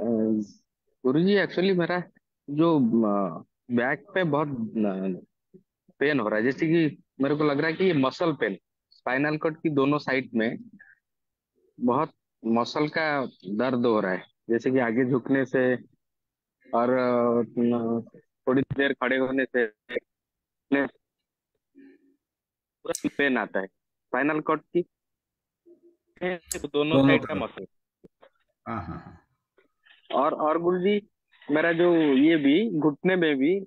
गुरु जी एक्चुअली मेरा जो बैक पे बहुत पेन हो रहा है जैसे कि मेरे को लग रहा है कि ये मसल पेन स्पाइनल कॉर्ड की दोनों साइड में बहुत मसल का दर्द हो रहा है जैसे कि आगे झुकने से और थोड़ी देर खड़े होने से पूरा पेन आता है स्पाइनल कॉर्ड की दोनों साइड का मसल हाँ हाँ हाँ और और गुरु जी मेरा जो ये भी घुटने में भी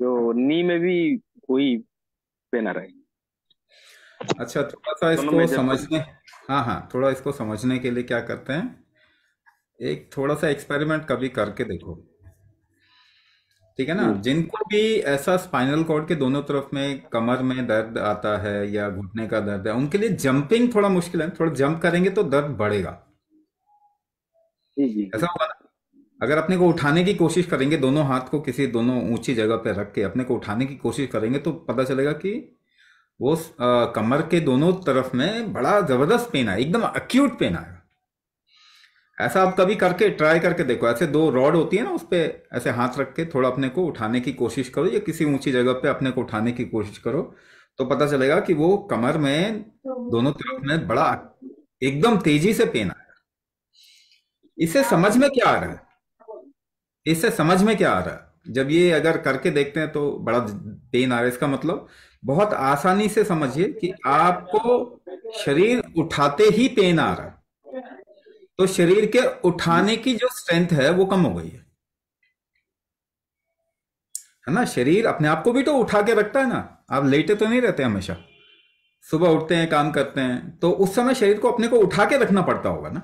जो नी में भी वही पेन आ रहा है अच्छा थोड़ा सा इसको समझने हाँ हाँ थोड़ा इसको समझने के लिए क्या करते हैं एक थोड़ा सा एक्सपेरिमेंट कभी करके देखो ठीक है ना हम्म। जिनको भी ऐसा स्पाइनल कॉर्ड के दोनों तरफ में कमर में दर्द आता है या घुटने का दर्द है उनके लिए जंपिंग थोड़ा मुश्किल है थोड़ा जंप करेंगे तो दर्द बढ़ेगा ऐसा होगा ना अगर अपने को उठाने की कोशिश करेंगे दोनों हाथ को किसी दोनों ऊंची जगह पर रख के अपने को उठाने की कोशिश करेंगे तो पता चलेगा कि वो आ, कमर के दोनों तरफ में बड़ा जबरदस्त पेन आया एकदम अक्यूट पेन आया ऐसा आप कभी करके ट्राई करके देखो ऐसे दो रॉड होती है ना उस पर ऐसे हाथ रख के थोड़ा अपने को उठाने की कोशिश करो या किसी ऊंची जगह पे अपने को उठाने की कोशिश करो तो पता चलेगा कि वो कमर में दोनों तरफ में बड़ा एकदम तेजी से पेन आया इसे समझ में क्या आ रहा है इससे समझ में क्या आ रहा है जब ये अगर करके देखते हैं तो बड़ा पेन आ रहा है इसका मतलब बहुत आसानी से समझिए कि आपको शरीर उठाते ही पेन आ रहा है तो शरीर के उठाने की जो स्ट्रेंथ है वो कम हो गई है है ना शरीर अपने आप को भी तो उठा के रखता है ना आप लेटे तो नहीं रहते हमेशा सुबह उठते हैं काम करते हैं तो उस समय शरीर को अपने को उठा के रखना पड़ता होगा ना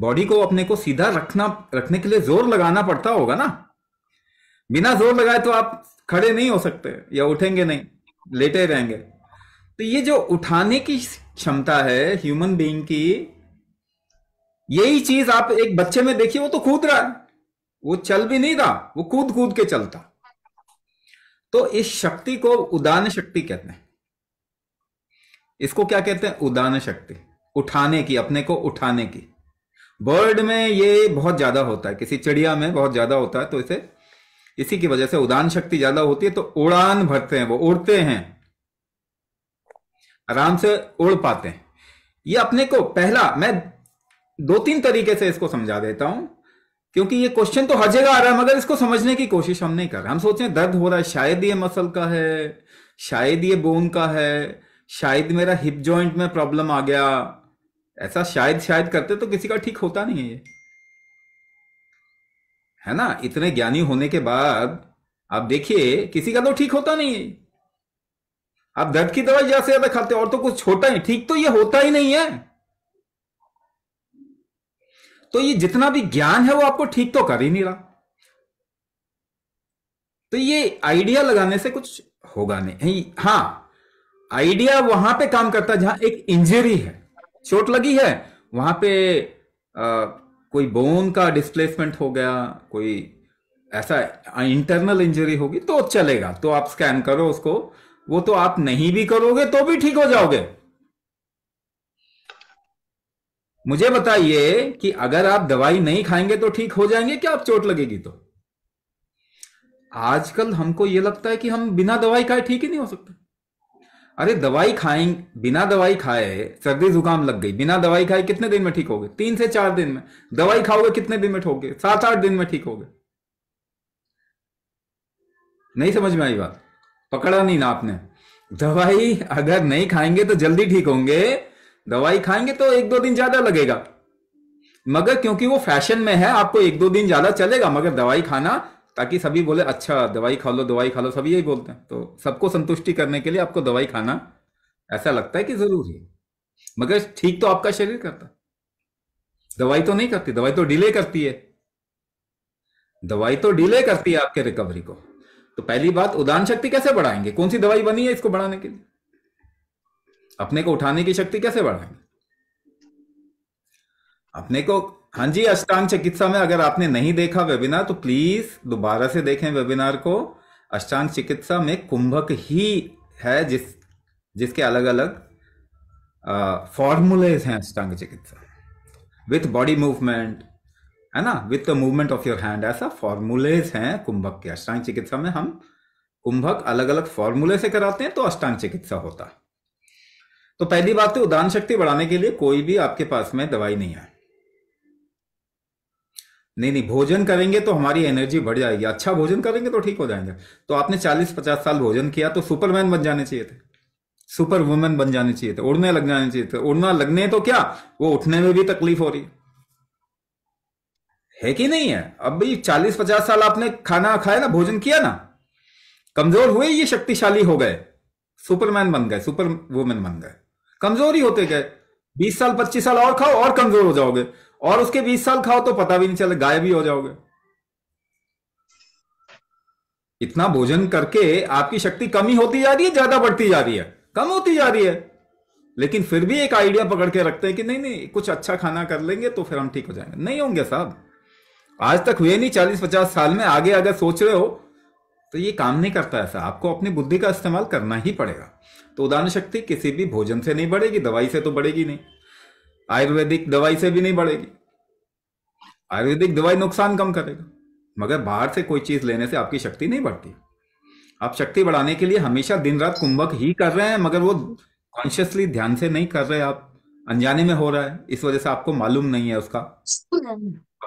बॉडी को अपने को सीधा रखना रखने के लिए जोर लगाना पड़ता होगा ना बिना जोर लगाए तो आप खड़े नहीं हो सकते या उठेंगे नहीं लेटे रहेंगे तो ये जो उठाने की क्षमता है ह्यूमन बीइंग की यही चीज आप एक बच्चे में देखिए वो तो कूद रहा है वो चल भी नहीं रहा वो कूद कूद के चलता तो इस शक्ति को उदान शक्ति कहते हैं इसको क्या कहते हैं उदान शक्ति उठाने की अपने को उठाने की बर्ड में ये बहुत ज्यादा होता है किसी चिड़िया में बहुत ज्यादा होता है तो इसे इसी की वजह से उदान शक्ति ज्यादा होती है तो उड़ान भरते हैं वो उड़ते हैं आराम से उड़ पाते हैं ये अपने को पहला मैं दो तीन तरीके से इसको समझा देता हूं क्योंकि ये क्वेश्चन तो हर जगह आ रहा है मगर इसको समझने की कोशिश हम नहीं कर रहे हम सोच रहे दर्द हो रहा है शायद ये मसल का है शायद ये बोन का है शायद मेरा हिप जॉइंट में प्रॉब्लम आ गया ऐसा शायद शायद करते तो किसी का ठीक होता नहीं है ये है ना इतने ज्ञानी होने के बाद आप देखिए किसी का तो ठीक होता नहीं है आप दर्द की दवाई ज्यादा से ज्यादा खाते और तो कुछ छोटा ही ठीक तो ये होता ही नहीं है तो ये जितना भी ज्ञान है वो आपको ठीक तो कर ही नहीं रहा तो ये आइडिया लगाने से कुछ होगा नहीं हाँ आइडिया वहां पे काम करता है जहां एक इंजरी है चोट लगी है वहां पे आ, कोई बोन का डिस्प्लेसमेंट हो गया कोई ऐसा इंटरनल इंजरी होगी तो चलेगा तो आप स्कैन करो उसको वो तो आप नहीं भी करोगे तो भी ठीक हो जाओगे मुझे बताइए कि अगर आप दवाई नहीं खाएंगे तो ठीक हो जाएंगे क्या आप चोट लगेगी तो आजकल हमको यह लगता है कि हम बिना दवाई खाए ठीक ही नहीं हो सकते अरे दवाई खाएं बिना दवाई खाए सर्दी जुकाम लग गई बिना दवाई खाए कितने दिन में ठीक होगे तीन से चार दिन में दवाई खाओगे कितने दिन में ठोगे सात आठ दिन में ठीक होगे नहीं समझ में आई बात पकड़ा नहीं ना आपने दवाई अगर नहीं खाएंगे तो जल्दी ठीक होंगे दवाई खाएंगे तो एक दो दिन ज्यादा लगेगा मगर क्योंकि वो फैशन में है आपको एक दो दिन ज्यादा चलेगा मगर दवाई खाना ताकि सभी बोले अच्छा दवाई खा लो दवाई खा लो सभी यही बोलते हैं तो सबको संतुष्टि करने के लिए आपको दवाई खाना ऐसा लगता है कि जरूरी है मगर ठीक तो आपका शरीर करता दवाई तो नहीं करती दवाई तो डिले करती है दवाई तो डिले करती है आपके रिकवरी को तो पहली बात उदान शक्ति कैसे बढ़ाएंगे कौन सी दवाई बनी है इसको बढ़ाने के लिए अपने को उठाने की शक्ति कैसे बढ़ाएंगे अपने को हाँ जी अष्टांग चिकित्सा में अगर आपने नहीं देखा वेबिनार तो प्लीज दोबारा से देखें वेबिनार को अष्टांग चिकित्सा में कुंभक ही है जिस जिसके अलग अलग फॉर्मूलेज हैं अष्टांग चिकित्सा विथ बॉडी मूवमेंट है ना with the movement of your hand ऐसा फॉर्मूलेज हैं कुंभक के अष्टांग चिकित्सा में हम कुंभक अलग अलग फॉर्मूले से कराते हैं तो अष्टांग चिकित्सा होता है तो पहली बात तो उदान शक्ति बढ़ाने के लिए कोई भी आपके पास में दवाई नहीं है नहीं नहीं भोजन करेंगे तो हमारी एनर्जी बढ़ जाएगी अच्छा भोजन करेंगे तो ठीक हो जाएंगे तो आपने चालीस पचास साल भोजन किया तो सुपरमैन बन जाने चाहिए थे सुपर वुमेन बन जाने चाहिए थे उड़ने लग जाने चाहिए थे उड़ना लगने तो क्या वो उठने में भी तकलीफ हो रही है कि नहीं है अब भाई चालीस पचास साल आपने खाना खाया ना भोजन किया ना कमजोर हुए ये शक्तिशाली हो गए सुपरमैन बन गए सुपर वुमेन बन गए कमजोर ही होते गए बीस साल पच्चीस साल और खाओ और कमजोर हो जाओगे और उसके बीस साल खाओ तो पता भी नहीं चले गायब ही हो जाओगे इतना भोजन करके आपकी शक्ति कमी होती जा रही है ज्यादा बढ़ती जा रही है कम होती जा रही है लेकिन फिर भी एक आइडिया पकड़ के रखते हैं कि नहीं नहीं कुछ अच्छा खाना कर लेंगे तो फिर हम ठीक हो जाएंगे नहीं होंगे साहब आज तक हुए नहीं चालीस पचास साल में आगे अगर सोच रहे हो तो ये काम नहीं करता ऐसा आपको अपनी बुद्धि का इस्तेमाल करना ही पड़ेगा तो उदाहरण शक्ति किसी भी भोजन से नहीं बढ़ेगी दवाई से तो बढ़ेगी नहीं आयुर्वेदिक दवाई से भी नहीं बढ़ेगी आयुर्वेदिक दवाई नुकसान कम करेगा मगर बाहर से कोई चीज लेने से आपकी शक्ति नहीं बढ़ती आप शक्ति बढ़ाने के लिए हमेशा दिन रात कुंभक ही कर रहे हैं मगर वो कॉन्शियसली ध्यान से नहीं कर रहे आप अनजाने में हो रहा है इस वजह से आपको मालूम नहीं है उसका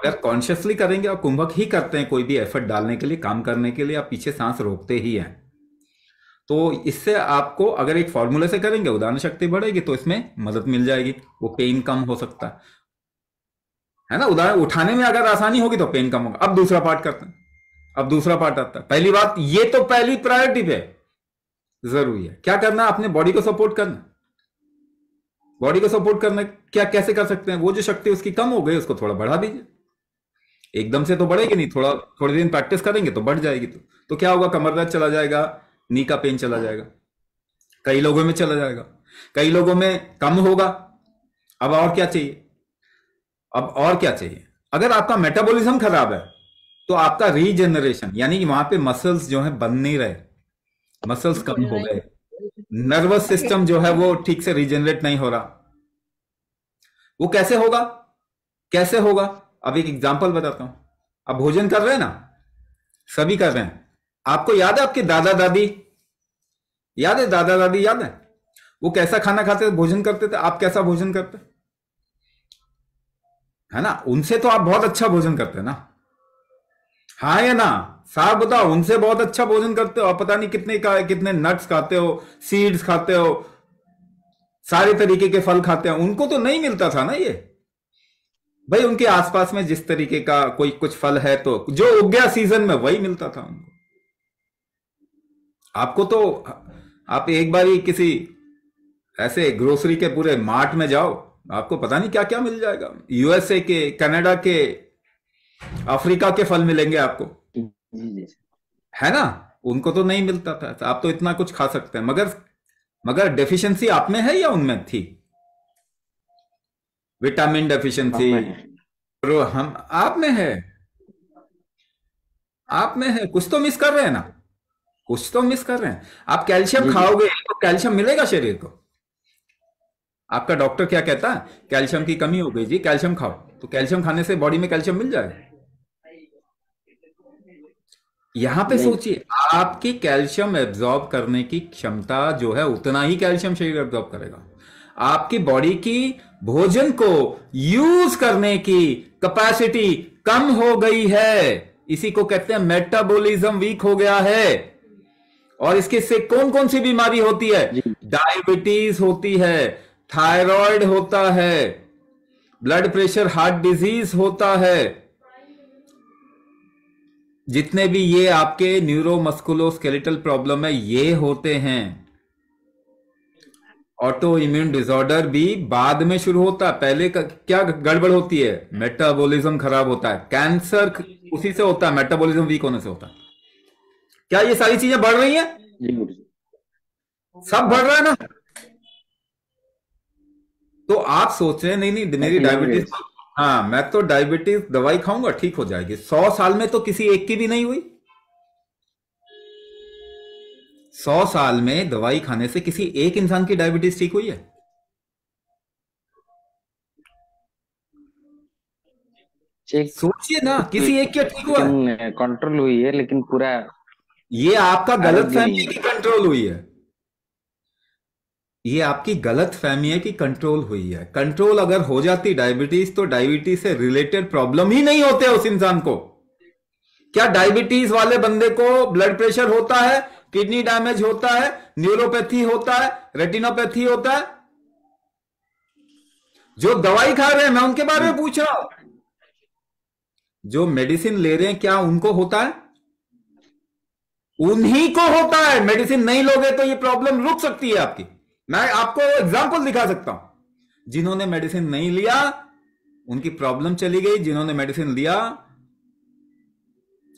अगर कॉन्शियसली करेंगे आप कुंभक ही करते हैं कोई भी एफर्ट डालने के लिए काम करने के लिए आप पीछे सांस रोकते ही हैं तो इससे आपको अगर एक फॉर्मूले से करेंगे उदाहरण शक्ति बढ़ेगी तो इसमें मदद मिल जाएगी वो पेन कम हो सकता है ना उदाहरण उठाने में अगर आसानी होगी तो पेन कम होगा अब दूसरा पार्ट करते हैं अब दूसरा पार्ट आता है पहली बात ये तो पहली प्रायोरिटी पे जरूरी है क्या करना अपने बॉडी को सपोर्ट करना बॉडी को सपोर्ट करना क्या कैसे कर सकते हैं वो जो शक्ति उसकी कम हो गई उसको थोड़ा बढ़ा दीजिए एकदम से तो बढ़ेगी नहीं थोड़ा थोड़ी दिन प्रैक्टिस करेंगे तो बढ़ जाएगी तो, तो क्या होगा कमर दर्द चला जाएगा नी का पेन चला जाएगा कई लोगों में चला जाएगा कई लोगों में कम होगा अब और क्या चाहिए अब और क्या चाहिए अगर आपका मेटाबॉलिज्म खराब है तो आपका रीजनरेशन यानी कि वहां पे मसल्स जो है बन नहीं रहे मसल्स कम हो गए नर्वस सिस्टम जो है वो ठीक से रिजेनरेट नहीं हो रहा वो कैसे होगा कैसे होगा अब एक एग्जाम्पल बताता हूं अब भोजन कर रहे हैं ना सभी कर रहे हैं आपको याद है आपके दादा दादी याद है दादा दादी याद है वो कैसा खाना खाते थे भोजन करते थे आप कैसा भोजन करते है ना उनसे तो आप बहुत अच्छा भोजन करते ना हाँ या ना साहब बताओ उनसे बहुत अच्छा भोजन करते हो पता नहीं कितने का कितने नट्स खाते हो सीड्स खाते हो सारे तरीके के फल खाते हैं उनको तो नहीं मिलता था ना ये भाई उनके आसपास में जिस तरीके का कोई कुछ फल है तो जो उग गया सीजन में वही मिलता था उनको आपको तो आप एक बार ही किसी ऐसे ग्रोसरी के पूरे मार्ट में जाओ आपको पता नहीं क्या क्या मिल जाएगा यूएसए के कनाडा के अफ्रीका के फल मिलेंगे आपको है ना उनको तो नहीं मिलता था तो आप तो इतना कुछ खा सकते हैं मगर मगर डेफिशिएंसी आप में है या उनमें थी विटामिन डेफिशिएंसी हम आप में है आप में है कुछ तो मिस कर रहे हैं ना कुछ तो मिस कर रहे हैं आप कैल्शियम खाओगे तो कैल्शियम मिलेगा शरीर को आपका डॉक्टर क्या कहता है कैल्शियम की कमी हो गई जी कैल्शियम खाओ तो कैल्शियम खाने से बॉडी में कैल्शियम मिल जाएगा यहां पे सोचिए आपकी कैल्शियम एब्जॉर्ब करने की क्षमता जो है उतना ही कैल्शियम शरीर एब्जॉर्ब करेगा आपकी बॉडी की भोजन को यूज करने की कैपेसिटी कम हो गई है इसी को कहते हैं मेटाबॉलिज्म वीक हो गया है और इसके से कौन कौन सी बीमारी होती है डायबिटीज होती है थायराइड होता है ब्लड प्रेशर हार्ट डिजीज होता है जितने भी ये आपके न्यूरो स्केलेटल प्रॉब्लम है ये होते हैं ऑटो इम्यून डिसऑर्डर भी बाद में शुरू होता है पहले का क्या गड़बड़ होती है मेटाबॉलिज्म खराब होता है कैंसर उसी से होता है मेटाबॉलिज्म वीक होने से होता है क्या ये सारी चीजें बढ़ रही हैं सब बढ़ रहा है ना तो आप सोच रहे नहीं नहीं मेरी डायबिटीज हाँ मैं तो डायबिटीज दवाई खाऊंगा ठीक हो जाएगी सौ साल में तो किसी एक की भी नहीं हुई सौ साल में दवाई खाने से किसी एक इंसान की डायबिटीज ठीक हुई है सोचिए ना किसी एक क्या ठीक हुआ कंट्रोल हुई है लेकिन पूरा ये आपका गलत फहमी की कंट्रोल हुई है ये आपकी गलत फहमी है कि कंट्रोल हुई है कंट्रोल अगर हो जाती डायबिटीज तो डायबिटीज से रिलेटेड प्रॉब्लम ही नहीं होते उस इंसान को क्या डायबिटीज वाले बंदे को ब्लड प्रेशर होता है किडनी डैमेज होता है न्यूरोपैथी होता है रेटिनोपैथी होता है जो दवाई खा रहे हैं मैं उनके बारे में पूछ रहा हूं जो मेडिसिन ले रहे हैं क्या उनको होता है उन्हीं को होता है मेडिसिन नहीं लोगे तो ये प्रॉब्लम रुक सकती है आपकी मैं आपको एग्जाम्पल दिखा सकता हूं जिन्होंने मेडिसिन नहीं लिया उनकी प्रॉब्लम चली गई जिन्होंने मेडिसिन लिया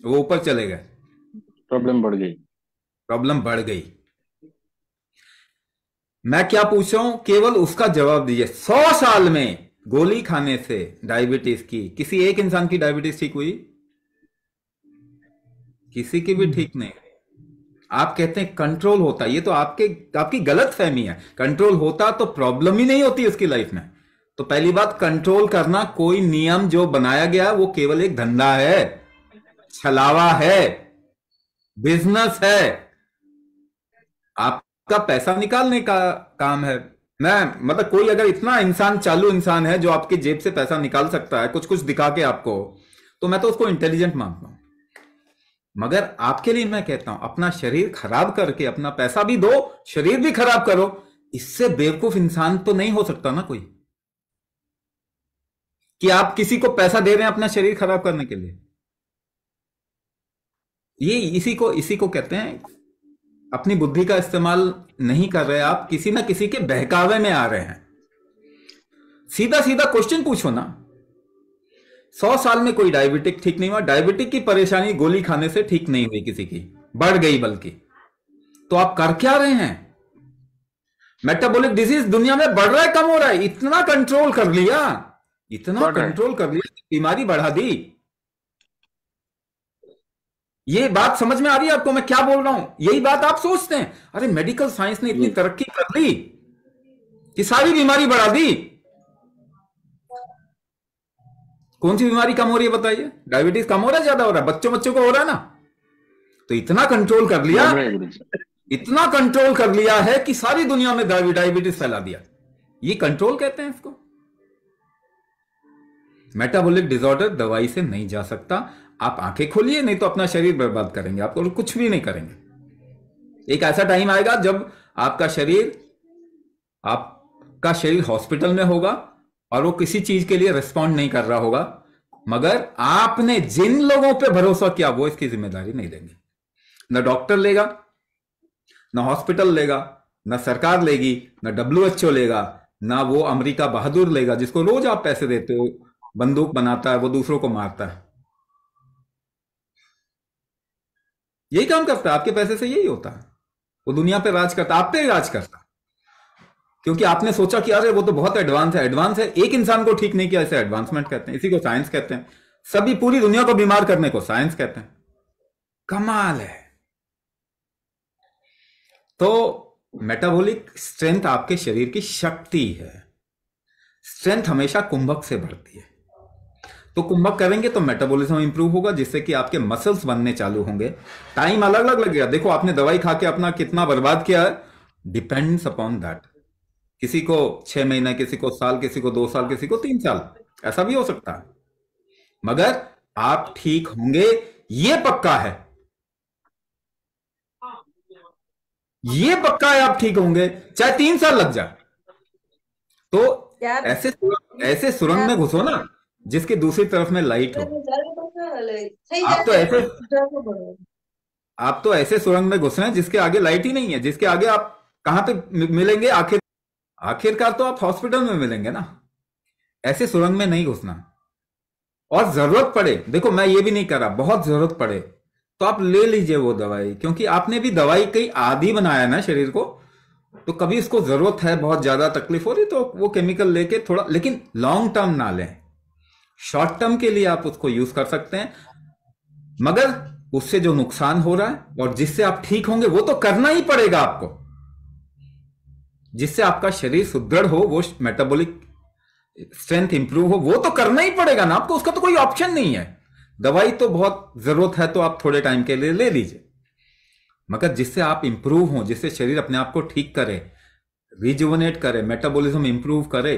वो ऊपर चले गए प्रॉब्लम बढ़ गई प्रॉब्लम बढ़ गई मैं क्या पूछ रहा हूं केवल उसका जवाब दीजिए सौ साल में गोली खाने से डायबिटीज की किसी एक इंसान की डायबिटीज ठीक हुई किसी की भी ठीक नहीं आप कहते हैं कंट्रोल होता ये तो आपके आपकी गलत फहमी है कंट्रोल होता तो प्रॉब्लम ही नहीं होती उसकी लाइफ में तो पहली बात कंट्रोल करना कोई नियम जो बनाया गया वो केवल एक धंधा है छलावा है बिजनेस है आपका पैसा निकालने का काम है मैं मतलब कोई अगर इतना इंसान चालू इंसान है जो आपके जेब से पैसा निकाल सकता है कुछ कुछ दिखा के आपको तो मैं तो उसको इंटेलिजेंट मानता हूं मगर आपके लिए मैं कहता हूं अपना शरीर खराब करके अपना पैसा भी दो शरीर भी खराब करो इससे बेवकूफ इंसान तो नहीं हो सकता ना कोई कि आप किसी को पैसा दे रहे हैं अपना शरीर खराब करने के लिए ये इसी को इसी को कहते हैं अपनी बुद्धि का इस्तेमाल नहीं कर रहे आप किसी ना किसी के बहकावे में आ रहे हैं सीधा सीधा क्वेश्चन पूछो ना सौ साल में कोई डायबिटिक ठीक नहीं हुआ डायबिटिक की परेशानी गोली खाने से ठीक नहीं हुई किसी की बढ़ गई बल्कि तो आप कर क्या रहे हैं मेटाबॉलिक डिजीज दुनिया में बढ़ रहा है कम हो रहा है इतना कंट्रोल कर लिया इतना कंट्रोल कर लिया बीमारी बढ़ा दी ये बात समझ में आ रही है आपको मैं क्या बोल रहा हूं यही बात आप सोचते हैं अरे मेडिकल साइंस ने इतनी तरक्की कर ली कि सारी बीमारी बढ़ा दी कौन सी बीमारी कम हो रही है बताइए डायबिटीज कम हो रहा है ज्यादा हो रहा है बच्चों बच्चों को हो रहा है ना तो इतना कंट्रोल कर लिया इतना कंट्रोल कर लिया है कि सारी दुनिया में डायबिटीज फैला दिया ये कंट्रोल कहते हैं इसको मेटाबॉलिक डिसऑर्डर दवाई से नहीं जा सकता आप आंखें खोलिए नहीं तो अपना शरीर बर्बाद करेंगे आपको कुछ भी नहीं करेंगे एक ऐसा टाइम आएगा जब आपका शरीर आपका शरीर हॉस्पिटल में होगा और वो किसी चीज के लिए रिस्पॉन्ड नहीं कर रहा होगा मगर आपने जिन लोगों पे भरोसा किया वो इसकी जिम्मेदारी नहीं देंगे ना डॉक्टर लेगा ना हॉस्पिटल लेगा ना सरकार लेगी ना डब्ल्यू लेगा ना वो अमेरिका बहादुर लेगा जिसको रोज आप पैसे देते हो बंदूक बनाता है वो दूसरों को मारता है यही काम करता है आपके पैसे से यही होता है वो दुनिया पे राज करता आप पे राज करता क्योंकि आपने सोचा कि अरे वो तो बहुत एडवांस है एडवांस है एक इंसान को ठीक नहीं किया इसे एडवांसमेंट कहते हैं इसी को साइंस कहते हैं सभी पूरी दुनिया को बीमार करने को साइंस कहते हैं कमाल है तो मेटाबॉलिक स्ट्रेंथ आपके शरीर की शक्ति है स्ट्रेंथ हमेशा कुंभक से बढ़ती है तो कुंभक करेंगे तो मेटाबॉलिज्म इंप्रूव होगा जिससे कि आपके मसल्स बनने चालू होंगे टाइम अलग अलग लगेगा देखो आपने दवाई खा के अपना कितना बर्बाद किया है डिपेंड्स अपॉन दैट किसी को छह महीने किसी को साल किसी को दो साल किसी को तीन साल ऐसा भी हो सकता है मगर आप ठीक होंगे ये पक्का है ये पक्का है आप ठीक होंगे चाहे तीन साल लग जाए तो ऐसे ऐसे सुरंग में घुसो ना जिसके दूसरी तरफ में लाइट हो तो आप तो, तो ऐसे तो आप तो ऐसे सुरंग में घुस रहे हैं जिसके आगे लाइट ही नहीं है जिसके आगे आप कहां पे मिलेंगे आखिर आखिरकार तो आप हॉस्पिटल में मिलेंगे ना ऐसे सुरंग में नहीं घुसना और जरूरत पड़े देखो मैं ये भी नहीं कर रहा बहुत जरूरत पड़े तो आप ले लीजिए वो दवाई क्योंकि आपने भी दवाई कई आदि बनाया ना शरीर को तो कभी उसको जरूरत है बहुत ज्यादा तकलीफ हो रही तो वो केमिकल लेके थोड़ा लेकिन लॉन्ग टर्म ना लें शॉर्ट टर्म के लिए आप उसको यूज कर सकते हैं मगर उससे जो नुकसान हो रहा है और जिससे आप ठीक होंगे वो तो करना ही पड़ेगा आपको जिससे आपका शरीर सुदृढ़ हो वो मेटाबॉलिक स्ट्रेंथ इंप्रूव हो वो तो करना ही पड़ेगा ना आपको उसका तो कोई ऑप्शन नहीं है दवाई तो बहुत जरूरत है तो आप थोड़े टाइम के लिए ले लीजिए मगर जिससे आप इंप्रूव हो जिससे शरीर अपने आप को ठीक करे रिजुवनेट करे मेटाबॉलिज्म इंप्रूव करे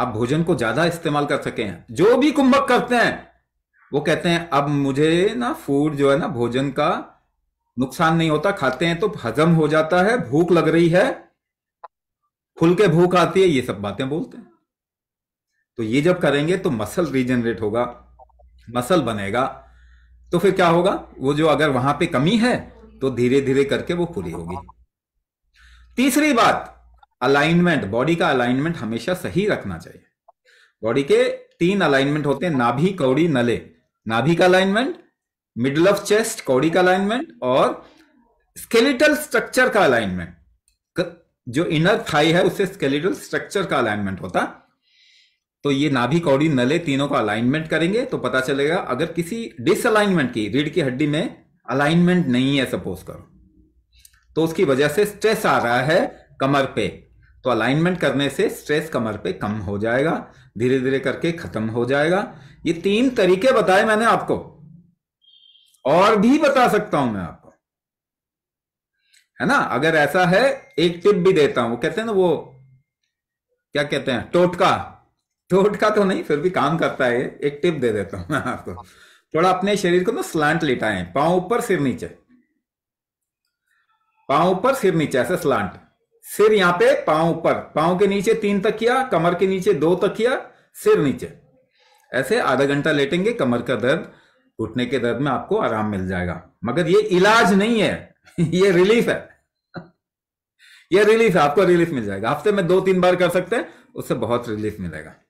आप भोजन को ज्यादा इस्तेमाल कर सके हैं जो भी कुंभक करते हैं वो कहते हैं अब मुझे ना फूड जो है ना भोजन का नुकसान नहीं होता खाते हैं तो हजम हो जाता है भूख लग रही है खुल के भूख आती है ये सब बातें बोलते हैं तो ये जब करेंगे तो मसल रीजनरेट होगा मसल बनेगा तो फिर क्या होगा वो जो अगर वहां पे कमी है तो धीरे धीरे करके वो पूरी होगी तीसरी बात अलाइनमेंट बॉडी का अलाइनमेंट हमेशा सही रखना चाहिए बॉडी के तीन अलाइनमेंट होते हैं नाभि कौड़ी नले नाभि का अलाइनमेंट मिडल ऑफ चेस्ट कौड़ी का अलाइनमेंट और स्केलेटल स्ट्रक्चर का अलाइनमेंट जो इनर थाई है उससे स्केलेटल स्ट्रक्चर का अलाइनमेंट होता तो ये नाभि कौड़ी नले तीनों का अलाइनमेंट करेंगे तो पता चलेगा अगर किसी डिसअलाइनमेंट की रीढ़ की हड्डी में अलाइनमेंट नहीं है सपोज करो तो उसकी वजह से स्ट्रेस आ रहा है कमर पे तो अलाइनमेंट करने से स्ट्रेस कमर पे कम हो जाएगा धीरे धीरे करके खत्म हो जाएगा ये तीन तरीके बताए मैंने आपको और भी बता सकता हूं मैं आपको है ना अगर ऐसा है एक टिप भी देता हूं कहते हैं ना वो क्या कहते हैं टोटका टोटका तो नहीं फिर भी काम करता है एक टिप दे देता हूं मैं आपको थोड़ा अपने शरीर को ना स्लांट लिटाए पांव ऊपर सिर नीचे पांव ऊपर सिर नीचे ऐसे स्लांट सिर यहां पे पांव ऊपर पांव के नीचे तीन तक किया कमर के नीचे दो तक किया सिर नीचे ऐसे आधा घंटा लेटेंगे कमर का दर्द घुटने के दर्द में आपको आराम मिल जाएगा मगर ये इलाज नहीं है ये रिलीफ है ये रिलीफ है आपको रिलीफ मिल जाएगा हफ्ते में दो तीन बार कर सकते हैं उससे बहुत रिलीफ मिलेगा